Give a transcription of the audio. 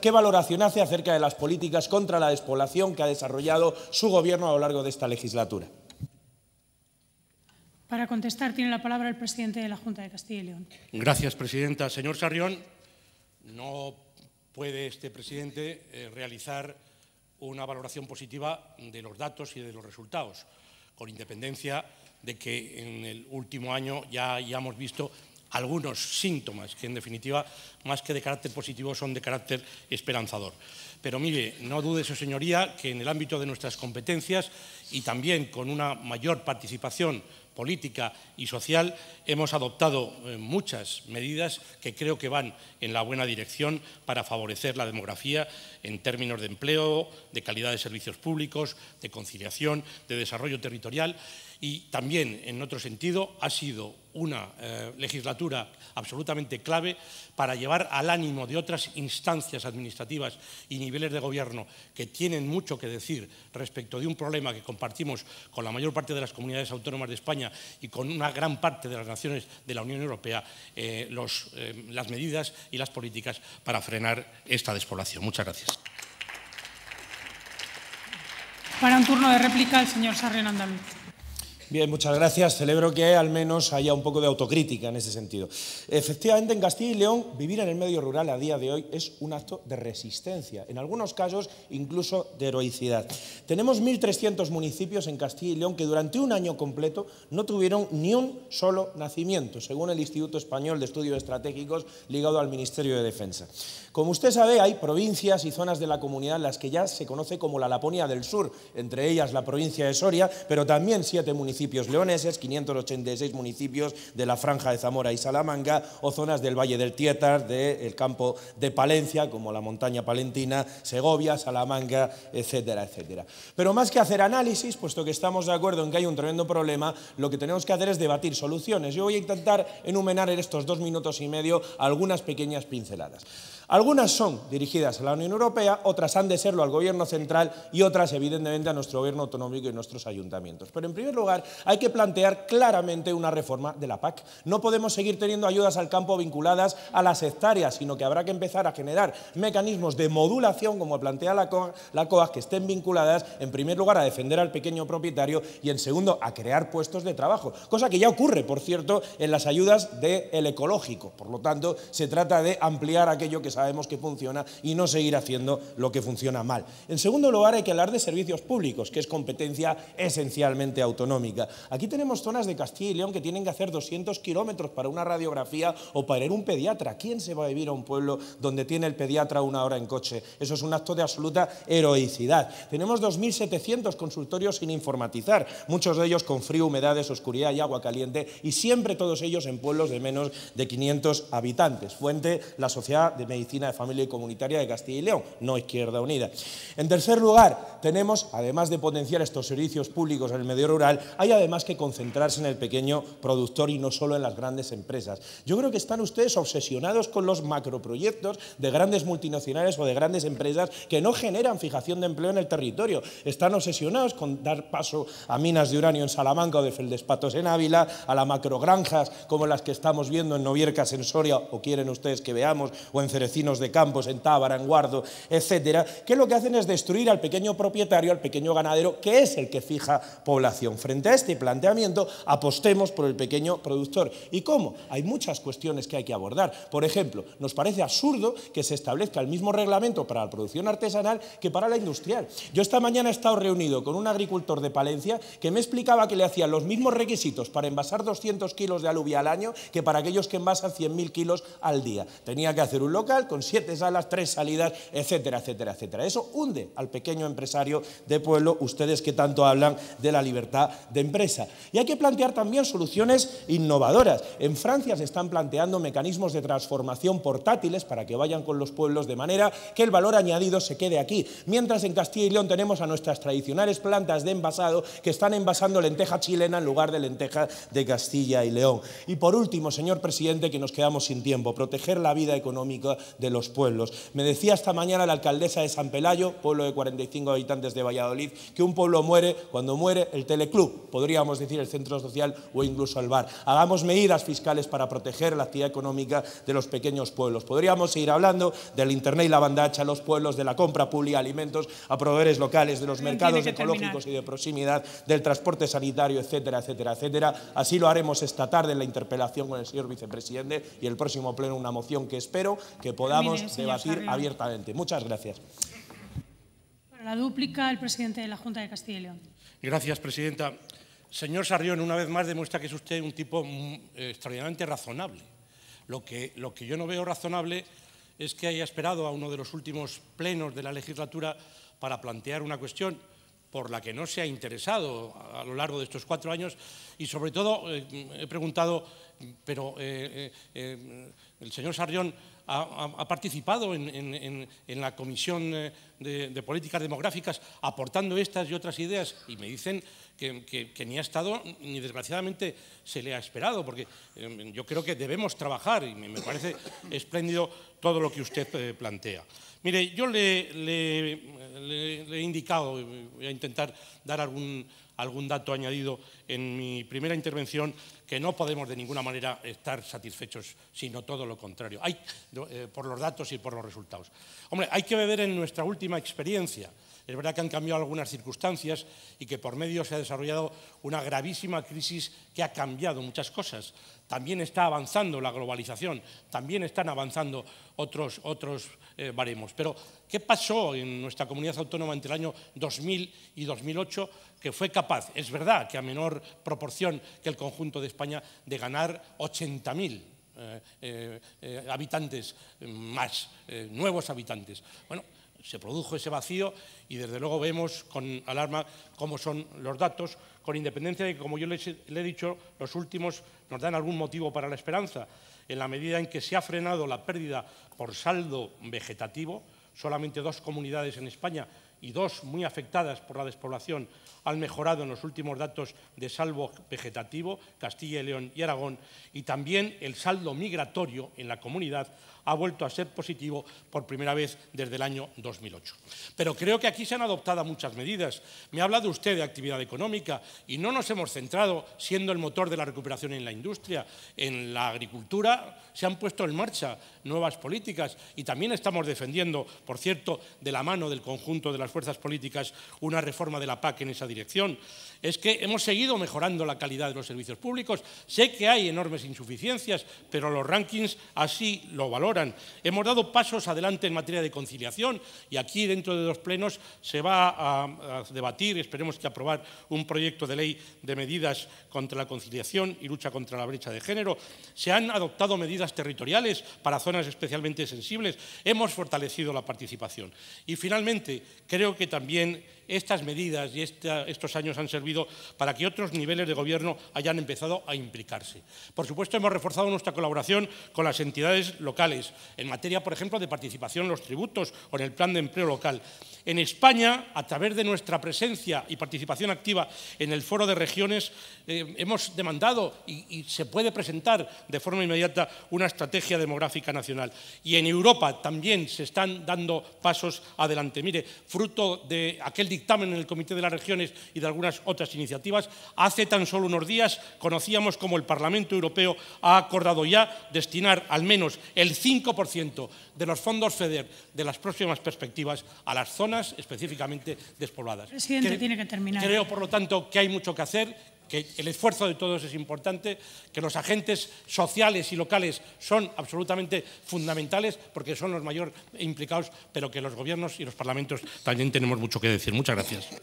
¿qué valoración hace acerca de las políticas contra la despoblación que ha desarrollado su Gobierno a lo largo de esta legislatura? Para contestar tiene la palabra el presidente de la Junta de Castilla y León. Gracias, presidenta. Señor Sarrión, no puede este presidente eh, realizar una valoración positiva de los datos y de los resultados, con independencia de que en el último año ya hemos visto algunos síntomas que en definitiva, más que de carácter positivo, son de carácter esperanzador. Pero mire, no dude su señoría que en el ámbito de nuestras competencias y también con una mayor participación política y social, hemos adoptado eh, muchas medidas que creo que van en la buena dirección para favorecer la demografía en términos de empleo, de calidad de servicios públicos, de conciliación, de desarrollo territorial y también, en otro sentido, ha sido una eh, legislatura absolutamente clave para llevar al ánimo de otras instancias administrativas y niveles de gobierno que tienen mucho que decir respecto de un problema que compartimos con la mayor parte de las comunidades autónomas de España y con una gran parte de las naciones de la Unión Europea, eh, eh, las medidas y las políticas para frenar esta despoblación. Muchas gracias. Para un turno de réplica, el señor Andaluz. Bien, muchas gracias. Celebro que al menos haya un poco de autocrítica en ese sentido. Efectivamente, en Castilla y León, vivir en el medio rural a día de hoy es un acto de resistencia, en algunos casos incluso de heroicidad. Tenemos 1.300 municipios en Castilla y León que durante un año completo no tuvieron ni un solo nacimiento, según el Instituto Español de Estudios Estratégicos ligado al Ministerio de Defensa. Como usted sabe, hay provincias y zonas de la comunidad en las que ya se conoce como la Laponia del Sur, entre ellas la provincia de Soria, pero también siete municipios municipios leoneses, 586 municipios de la Franja de Zamora y Salamanca o zonas del Valle del Tietar, del campo de Palencia, como la montaña palentina, Segovia, Salamanca, etcétera, etcétera. Pero más que hacer análisis, puesto que estamos de acuerdo en que hay un tremendo problema, lo que tenemos que hacer es debatir soluciones. Yo voy a intentar enumerar en estos dos minutos y medio algunas pequeñas pinceladas. Algunas son dirigidas a la Unión Europea, otras han de serlo al Gobierno central y otras, evidentemente, a nuestro Gobierno autonómico y nuestros ayuntamientos. Pero, en primer lugar, hay que plantear claramente una reforma de la PAC. No podemos seguir teniendo ayudas al campo vinculadas a las hectáreas, sino que habrá que empezar a generar mecanismos de modulación, como plantea la COAG, que estén vinculadas, en primer lugar, a defender al pequeño propietario y, en segundo, a crear puestos de trabajo. Cosa que ya ocurre, por cierto, en las ayudas del ecológico. Por lo tanto, se trata de ampliar aquello que se sabemos que funciona y no seguir haciendo lo que funciona mal. En segundo lugar, hay que hablar de servicios públicos, que es competencia esencialmente autonómica. Aquí tenemos zonas de Castilla y León que tienen que hacer 200 kilómetros para una radiografía o para ir a un pediatra. ¿Quién se va a vivir a un pueblo donde tiene el pediatra una hora en coche? Eso es un acto de absoluta heroicidad. Tenemos 2.700 consultorios sin informatizar, muchos de ellos con frío, humedades, oscuridad y agua caliente, y siempre todos ellos en pueblos de menos de 500 habitantes. Fuente, la Sociedad de Medicina de Familia y Comunitaria de Castilla y León, no Izquierda Unida. En tercer lugar, tenemos, además de potenciar estos servicios públicos en el medio rural, hay además que concentrarse en el pequeño productor y no solo en las grandes empresas. Yo creo que están ustedes obsesionados con los macroproyectos de grandes multinacionales o de grandes empresas que no generan fijación de empleo en el territorio. Están obsesionados con dar paso a minas de uranio en Salamanca o de feldespatos en Ávila, a las macrogranjas como las que estamos viendo en Noviercas, en Soria, o quieren ustedes que veamos, o en Cerecina de Campos, en Tábara, en Guardo, etcétera, que lo que hacen es destruir al pequeño propietario, al pequeño ganadero, que es el que fija población. Frente a este planteamiento, apostemos por el pequeño productor. ¿Y cómo? Hay muchas cuestiones que hay que abordar. Por ejemplo, nos parece absurdo que se establezca el mismo reglamento para la producción artesanal que para la industrial. Yo esta mañana he estado reunido con un agricultor de Palencia que me explicaba que le hacían los mismos requisitos para envasar 200 kilos de alubia al año que para aquellos que envasan 100.000 kilos al día. Tenía que hacer un local, con siete salas, tres salidas, etcétera, etcétera, etcétera. Eso hunde al pequeño empresario de pueblo, ustedes que tanto hablan de la libertad de empresa. Y hay que plantear también soluciones innovadoras. En Francia se están planteando mecanismos de transformación portátiles para que vayan con los pueblos de manera que el valor añadido se quede aquí. Mientras en Castilla y León tenemos a nuestras tradicionales plantas de envasado que están envasando lenteja chilena en lugar de lenteja de Castilla y León. Y por último, señor presidente, que nos quedamos sin tiempo, proteger la vida económica de los pueblos. Me decía esta mañana la alcaldesa de San Pelayo, pueblo de 45 habitantes de Valladolid, que un pueblo muere cuando muere el teleclub, podríamos decir el centro social o incluso el bar. Hagamos medidas fiscales para proteger la actividad económica de los pequeños pueblos. Podríamos seguir hablando del Internet y la bandacha, los pueblos, de la compra pública, de alimentos a proveedores locales, de los mercados ecológicos y de proximidad, del transporte sanitario, etcétera, etcétera, etcétera. Así lo haremos esta tarde en la interpelación con el señor vicepresidente y el próximo pleno una moción que espero que podamos debatir abiertamente. Muchas gracias. Para la dúplica, el presidente de la Junta de Castilla y León. Gracias, presidenta. Señor Sarrión, una vez más demuestra que es usted un tipo mm, extraordinariamente razonable. Lo que, lo que yo no veo razonable es que haya esperado a uno de los últimos plenos de la legislatura para plantear una cuestión por la que no se ha interesado a lo largo de estos cuatro años y sobre todo eh, he preguntado pero eh, eh, eh, el señor Sarrión ha, participado en, la Comisión de, Políticas Demográficas aportando estas y otras ideas y me dicen que, ni ha estado ni desgraciadamente se le ha esperado, porque em, yo creo que debemos trabajar y me, parece espléndido todo lo que usted plantea. Mire, yo le he indicado, voy a intentar dar algún algún dato añadido en mi primera intervención, que no podemos de ninguna manera estar satisfechos, sino todo lo contrario, eh, por los datos y por los resultados. Hombre, hay que beber en nuestra última experiencia. Es verdad que han cambiado algunas circunstancias y que por medio se ha desarrollado una gravísima crisis que ha cambiado muchas cosas también está avanzando la globalización, también están avanzando otros, otros eh, baremos. Pero, ¿qué pasó en nuestra comunidad autónoma entre el año 2000 y 2008 que fue capaz, es verdad que a menor proporción que el conjunto de España, de ganar 80.000 eh, eh, habitantes más, nuevos habitantes? Bueno, se produjo ese vacío y desde luego vemos con alarma cómo son los datos, con independencia de que, como yo le he dicho, los últimos nos dan algún motivo para la esperanza, en la medida en que se ha frenado la pérdida por saldo vegetativo, solamente dos comunidades en España y dos muy afectadas por la despoblación han mejorado en los últimos datos de saldo vegetativo, Castilla y León y Aragón, y también el saldo migratorio en la comunidad ha vuelto a ser positivo por primera vez desde el año 2008. Pero creo que aquí se han adoptado muchas medidas. Me habla de usted de actividad económica y no nos hemos centrado, siendo el motor de la recuperación en la industria, en la agricultura, se han puesto en marcha nuevas políticas y también estamos defendiendo, por cierto, de la mano del conjunto de las fuerzas políticas, una reforma de la PAC en esa dirección es que hemos seguido mejorando la calidad de los servicios públicos. Sé que hay enormes insuficiencias, pero los rankings así lo valoran. Hemos dado pasos adelante en materia de conciliación y aquí dentro de los plenos se va a, a debatir, esperemos que aprobar un proyecto de ley de medidas contra la conciliación y lucha contra la brecha de género. Se han adoptado medidas territoriales para zonas especialmente sensibles. Hemos fortalecido la participación. Y finalmente, creo que también estas medidas y estos años han servido para que otros niveles de gobierno hayan empezado a implicarse. Por supuesto, hemos reforzado nuestra colaboración con las entidades locales, en materia, por ejemplo, de participación en los tributos o en el plan de empleo local. En España, a través de nuestra presencia y participación activa en el Foro de Regiones, eh, hemos demandado y, y se puede presentar de forma inmediata una estrategia demográfica nacional. Y en Europa también se están dando pasos adelante. Mire, fruto de aquel en el Comité de las Regiones y de algunas otras iniciativas, hace tan solo unos días conocíamos cómo el Parlamento Europeo ha acordado ya destinar al menos el 5% de los fondos FEDER de las próximas perspectivas a las zonas específicamente despobladas. Presidente, tiene que terminar. Creo, por lo tanto, que hay mucho que hacer, que el esfuerzo de todos es importante, que los agentes sociales y locales son absolutamente fundamentales porque son los mayores implicados, pero que los gobiernos y los parlamentos también tenemos mucho que decir. Muchas gracias.